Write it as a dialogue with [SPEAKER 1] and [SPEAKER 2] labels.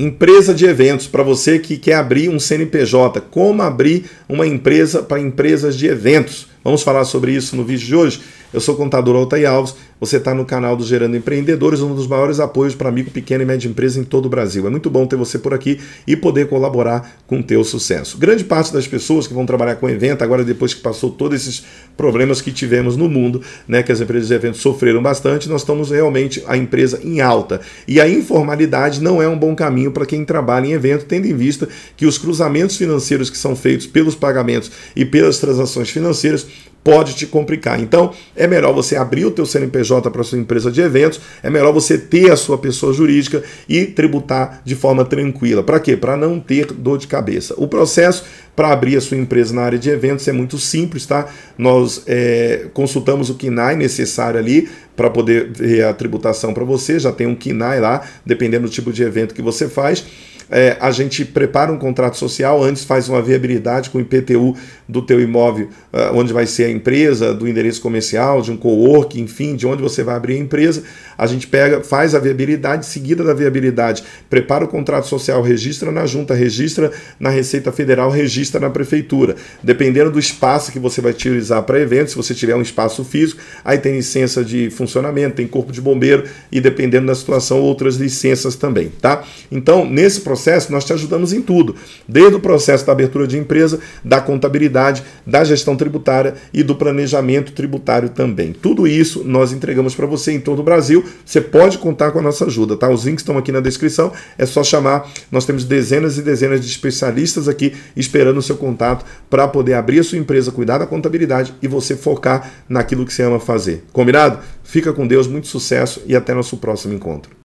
[SPEAKER 1] Empresa de eventos, para você que quer abrir um CNPJ, como abrir uma empresa para empresas de eventos. Vamos falar sobre isso no vídeo de hoje. Eu sou o contador Altair Alves, você está no canal do Gerando Empreendedores, um dos maiores apoios para micro, pequena e média empresa em todo o Brasil. É muito bom ter você por aqui e poder colaborar com o teu sucesso. Grande parte das pessoas que vão trabalhar com evento, agora depois que passou todos esses problemas que tivemos no mundo, né, que as empresas de eventos sofreram bastante, nós estamos realmente a empresa em alta. E a informalidade não é um bom caminho para quem trabalha em evento, tendo em vista que os cruzamentos financeiros que são feitos pelos pagamentos e pelas transações financeiras pode te complicar. Então, é melhor você abrir o teu CNPJ para sua empresa de eventos, é melhor você ter a sua pessoa jurídica e tributar de forma tranquila. Para quê? Para não ter dor de cabeça. O processo para abrir a sua empresa na área de eventos é muito simples, tá? Nós é, consultamos o KINAI necessário ali para poder ver a tributação para você, já tem um KINAI lá, dependendo do tipo de evento que você faz é, a gente prepara um contrato social, antes faz uma viabilidade com o IPTU do teu imóvel, ah, onde vai ser a empresa, do endereço comercial, de um co-work, enfim, de onde você vai abrir a empresa. A gente pega, faz a viabilidade, seguida da viabilidade, prepara o contrato social, registra na junta, registra na Receita Federal, registra na prefeitura. Dependendo do espaço que você vai utilizar para evento, se você tiver um espaço físico, aí tem licença de funcionamento, tem corpo de bombeiro e dependendo da situação outras licenças também, tá? Então, nesse processo processo, nós te ajudamos em tudo, desde o processo da abertura de empresa, da contabilidade, da gestão tributária e do planejamento tributário também. Tudo isso nós entregamos para você em todo o Brasil. Você pode contar com a nossa ajuda, tá? Os links estão aqui na descrição, é só chamar. Nós temos dezenas e dezenas de especialistas aqui esperando o seu contato para poder abrir a sua empresa, cuidar da contabilidade e você focar naquilo que você ama fazer. Combinado? Fica com Deus, muito sucesso e até nosso próximo encontro.